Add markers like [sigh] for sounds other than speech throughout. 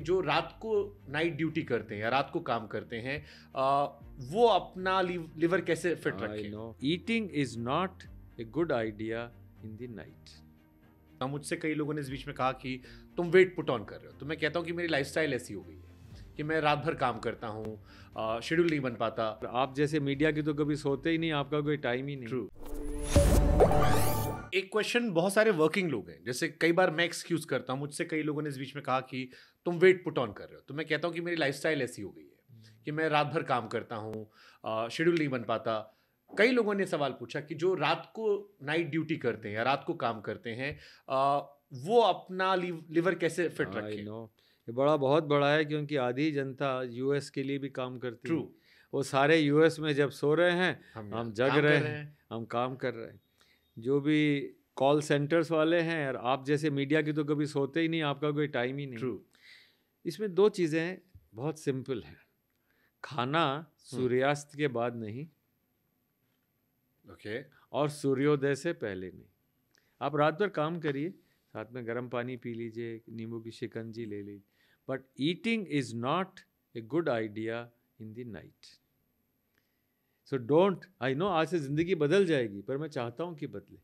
जो रात को नाइट ड्यूटी करते हैं या रात को काम करते हैं वो अपना लिवर कैसे फिट रखें eating is not a good idea in the night मुझसे कई लोगों ने इस बीच में कहा कि तुम वेट पुट ऑन कर रहे हो तो मैं कहता हूँ कि मेरी लाइफस्टाइल ऐसी हो गई है कि मैं रात भर काम करता हूँ शेड्यूल नहीं बन पाता आप जैसे मीडिया के तो कभी सोते ही नहीं आपका कोई टाइम ही नहीं True. एक क्वेश्चन बहुत सारे वर्किंग लोग हैं जैसे कई बार मैं एक्सक्यूज करता हूँ मुझसे कई लोगों ने इस बीच में कहा कि तुम वेट पुट ऑन कर रहे हो तो मैं कहता हूँ कि मेरी लाइफ ऐसी हो गई है कि मैं रात भर काम करता हूँ शेड्यूल नहीं बन पाता कई लोगों ने सवाल पूछा कि जो रात को नाइट ड्यूटी करते हैं या रात को काम करते हैं वो अपना लिवर कैसे फिट नो ये बड़ा बहुत बड़ा है क्योंकि आधी जनता यूएस के लिए भी काम करती है वो सारे यूएस में जब सो रहे हैं हम, हम जग रहे हैं।, रहे हैं हम काम कर रहे हैं जो भी कॉल सेंटर्स वाले हैं और आप जैसे मीडिया की तो कभी सोते ही नहीं आपका कोई टाइम ही नहीं ट्रू इसमें दो चीज़ें बहुत सिंपल हैं खाना हम्म। सूर्यास्त के बाद नहीं ओके okay. और सूर्योदय से पहले नहीं आप रात भर काम करिए साथ में गर्म पानी पी लीजिए नींबू की शिकंजी ले लीजिए but eating is not a good idea in the night so don't I know आज से ज़िंदगी बदल जाएगी पर मैं चाहता हूँ कि बदले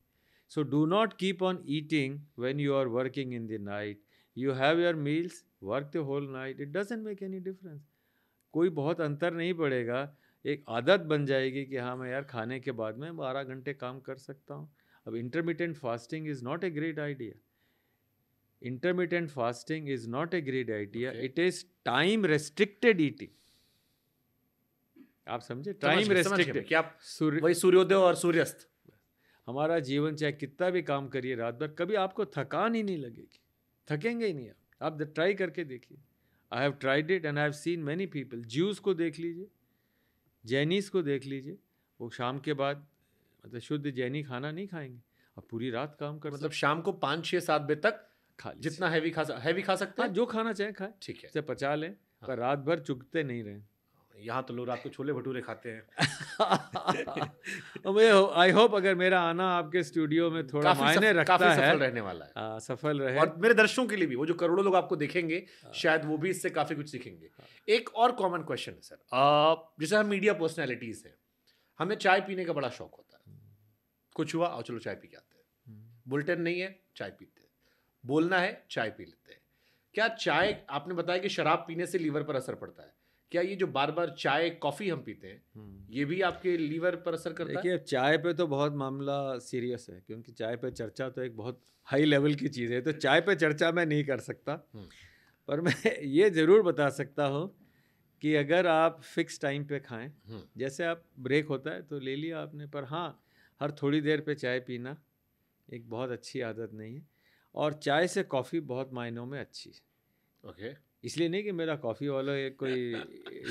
so do not keep on eating when you are working in the night you have your meals work the whole night it doesn't make any difference कोई बहुत अंतर नहीं पड़ेगा एक आदत बन जाएगी कि हाँ मैं यार खाने के बाद में बारह घंटे काम कर सकता हूँ अब intermittent fasting is not a great idea intermittent fasting is not a great idea it is time restricted eating आप समझे टाइम रेस्ट्रिक्टेड क्या सूर्य वही सूर्योदय और सूर्यास्त हमारा जीवन चाहे कितना भी काम करिए रात भर कभी आपको थकान ही नहीं लगेगी थकेंगे ही नहीं आप आप ट्राई करके देखिए I have tried it and I have seen many people juice को देख लीजिए जैनीस को देख लीजिए वो शाम के बाद मतलब शुद्ध जैनी खाना नहीं खाएंगे अब पूरी रात काम कर मतलब शाम को पाँच छः सात बजे तक खा जितना हैवी खा हैवी खा सकते हाँ, हैं जो खाना चाहे खाए ठीक है पचा लें हाँ। पर रात भर चुगते नहीं रहें यहाँ तो लोग रात को छोले भटूरे खाते हैं आई [laughs] होप अगर मेरा आना आपके स्टूडियो में थोड़ा मायने सफ, रखता काफी है सफल रहने वाला है आ, हाँ, सफल रहे और मेरे दर्शकों के लिए भी वो जो करोड़ों लोग आपको देखेंगे आ, हाँ। शायद वो भी इससे काफी कुछ सीखेंगे हाँ। एक और कॉमन क्वेश्चन है सर जैसे हम मीडिया पर्सनैलिटीज हैं हमें चाय पीने का बड़ा शौक होता है हम्म। कुछ हुआ और चलो चाय पी के आते हैं बुलेटिन हम्म। नहीं है चाय पीते हैं बोलना है चाय पी लेते हैं क्या चाय हम्म। आपने बताया कि शराब पीने से लीवर पर असर पड़ता है क्या ये जो बार बार चाय कॉफी हम पीते हैं हम्म। ये भी आपके लीवर पर असर करता देखिए, चाय पे तो बहुत मामला सीरियस है क्योंकि चाय पे चर्चा तो एक बहुत हाई लेवल की चीज़ है तो चाय पे चर्चा मैं नहीं कर सकता हम्म। पर मैं [laughs] ये ज़रूर बता सकता हूँ कि अगर आप फिक्स टाइम पे खाएं हम्म। जैसे आप ब्रेक होता है तो ले लिया आपने पर हाँ हर थोड़ी देर पे चाय पीना एक बहुत अच्छी आदत नहीं है और चाय से कॉफ़ी बहुत मायनों में अच्छी है ओके इसलिए नहीं कि मेरा कॉफ़ी वाला एक कोई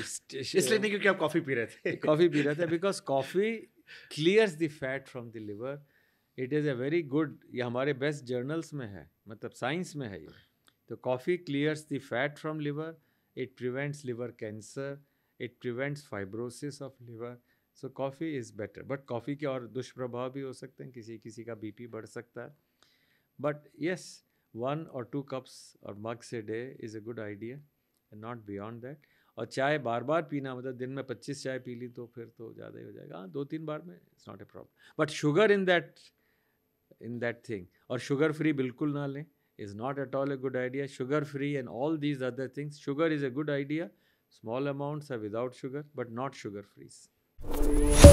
[laughs] इसलिए नहीं क्योंकि आप कॉफ़ी पी रहे थे कॉफ़ी पी रहे थे because coffee clears the fat from the liver it is a very good ये हमारे बेस्ट जर्नल्स में है मतलब साइंस में है ये तो coffee clears the fat from liver it prevents liver cancer it prevents fibrosis of liver so coffee is better but coffee के और दुष्प्रभाव भी हो सकते हैं किसी किसी का बीपी बढ़ सकता है बट यस yes, वन और टू कप्स और मग से day is a good idea and not beyond that और चाय बार बार पीना मतलब दिन में पच्चीस चाय पी ली तो फिर तो ज़्यादा ही हो जाएगा हाँ दो तीन बार में it's not a problem but sugar in that in that thing और शुगर फ्री बिल्कुल ना लें is not at all a good idea sugar free and all these other things sugar is a good idea small amounts or without sugar but not sugar freeze